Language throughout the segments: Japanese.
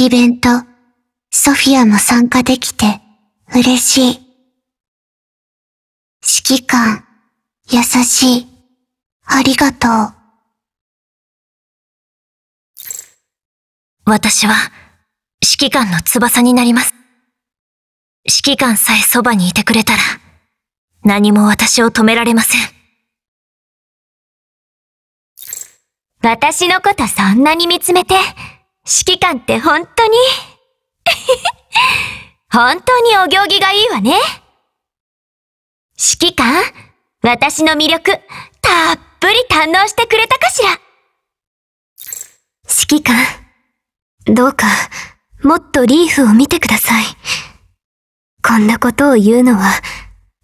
イベント、ソフィアも参加できて嬉しい。指揮官、優しい、ありがとう。私は、指揮官の翼になります。指揮官さえそばにいてくれたら、何も私を止められません。私のことそんなに見つめて、指揮官って本当に 本当にお行儀がいいわね。指揮官、私の魅力、たっぷり堪能してくれたかしら。指揮官、どうか、もっとリーフを見てください。こんなことを言うのは、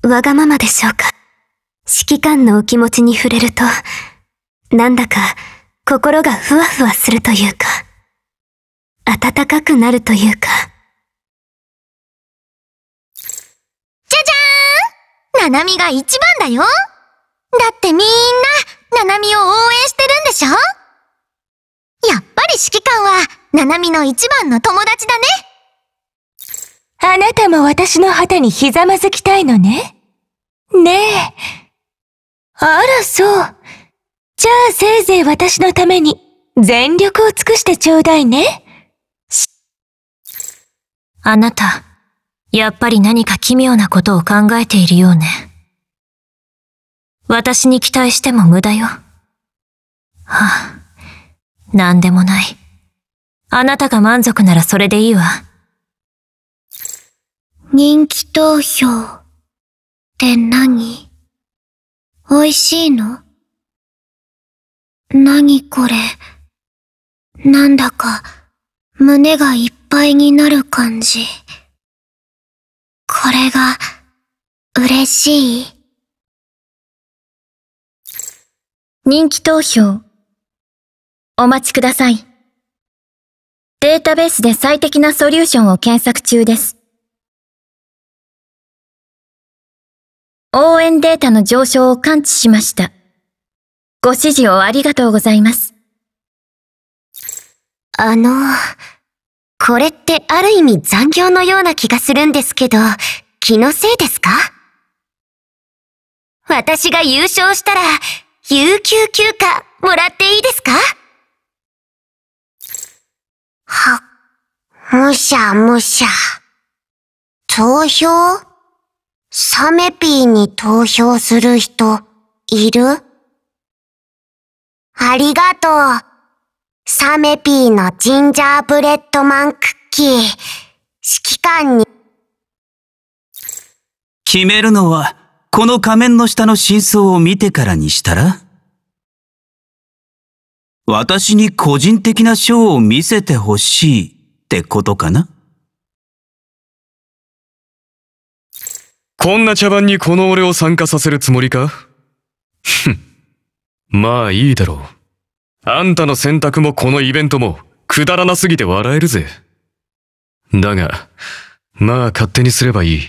わがままでしょうか。指揮官のお気持ちに触れると、なんだか、心がふわふわするというか。暖かくなるというか。じゃじゃーんななみが一番だよだってみんな、ななみを応援してるんでしょやっぱり指揮官は、ななみの一番の友達だねあなたも私の旗にひざまずきたいのねねえ。あら、そう。じゃあせいぜい私のために全力を尽くしてちょうだいね。あなた、やっぱり何か奇妙なことを考えているようね。私に期待しても無駄よ。はあ、何でもない。あなたが満足ならそれでいいわ。人気投票って何美味しいの何これなんだか胸がいっぱい。配になる感じ。これが、嬉しい。人気投票。お待ちください。データベースで最適なソリューションを検索中です。応援データの上昇を感知しました。ご指示をありがとうございます。あの、これってある意味残業のような気がするんですけど、気のせいですか私が優勝したら、有給休暇もらっていいですかは、むしゃむしゃ。投票サメピーに投票する人、いるありがとう。サメピーのジンジャーブレッドマンクッキー、指揮官に。決めるのは、この仮面の下の真相を見てからにしたら私に個人的なショーを見せてほしいってことかなこんな茶番にこの俺を参加させるつもりかふん。まあいいだろう。あんたの選択もこのイベントも、くだらなすぎて笑えるぜ。だが、まあ勝手にすればいい。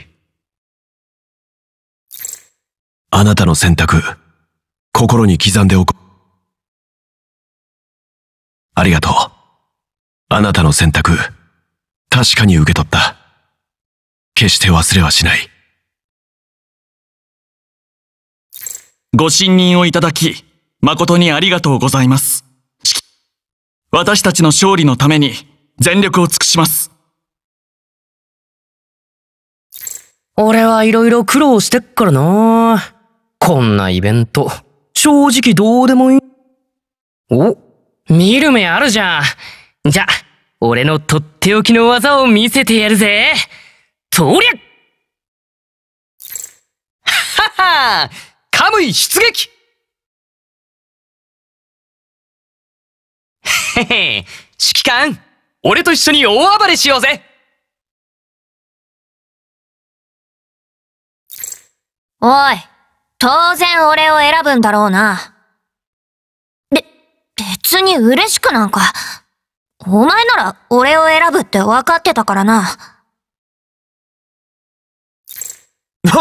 あなたの選択、心に刻んでおく。ありがとう。あなたの選択、確かに受け取った。決して忘れはしない。ご信任をいただき、誠にありがとうございます。私たちの勝利のために全力を尽くします。俺はいろいろ苦労してっからなこんなイベント、正直どうでもいい。お、見る目あるじゃん。じゃ、俺のとっておきの技を見せてやるぜ。とりゃはは カムイ出撃へ へ指揮官俺と一緒に大暴れしようぜおい、当然俺を選ぶんだろうな。べ、別に嬉しくなんか。お前なら俺を選ぶって分かってたからな。お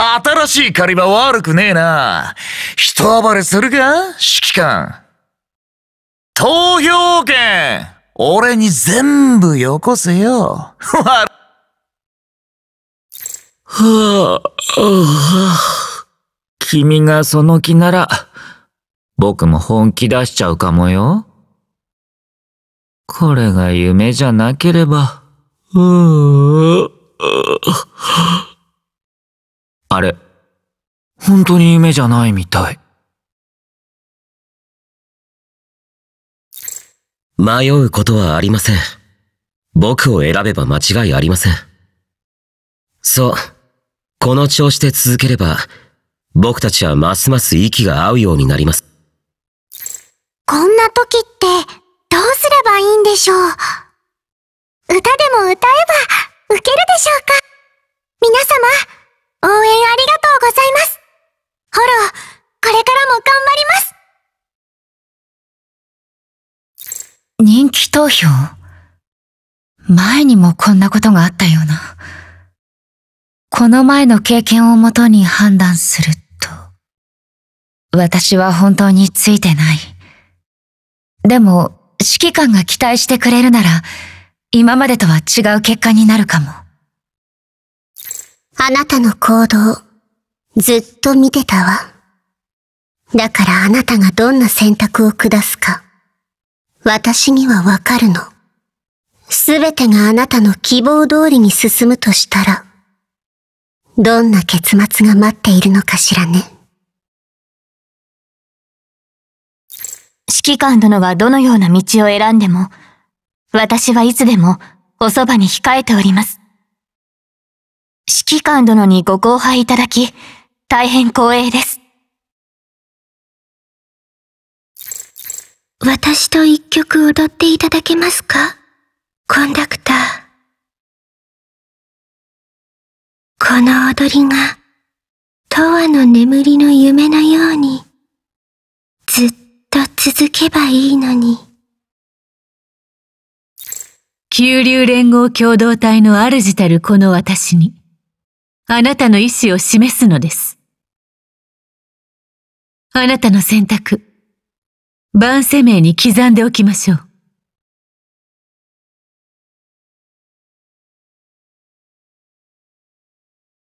お新しい狩り場悪くねえな。人暴れするか指揮官。投票権俺に全部よこせよ。はぁ、はあ、君がその気なら、僕も本気出しちゃうかもよ。これが夢じゃなければ。あれ、本当に夢じゃないみたい。迷うことはありません。僕を選べば間違いありません。そう。この調子で続ければ、僕たちはますます息が合うようになります。こんな時って、どうすればいいんでしょう。歌でも歌えば、受けるでしょうか。皆様、応援ありがとうございます。ほロ、これからも頑張期投票前にもこんなことがあったような。この前の経験をもとに判断すると、私は本当についてない。でも、指揮官が期待してくれるなら、今までとは違う結果になるかも。あなたの行動、ずっと見てたわ。だからあなたがどんな選択を下すか、私にはわかるの。すべてがあなたの希望通りに進むとしたら、どんな結末が待っているのかしらね。指揮官殿はどのような道を選んでも、私はいつでもおそばに控えております。指揮官殿にご後輩いただき、大変光栄です。私と一曲踊っていただけますかコンダクター。この踊りが、永遠の眠りの夢のように、ずっと続けばいいのに。急流連合共同体の主たるこの私に、あなたの意志を示すのです。あなたの選択。万世名に刻んでおきましょう。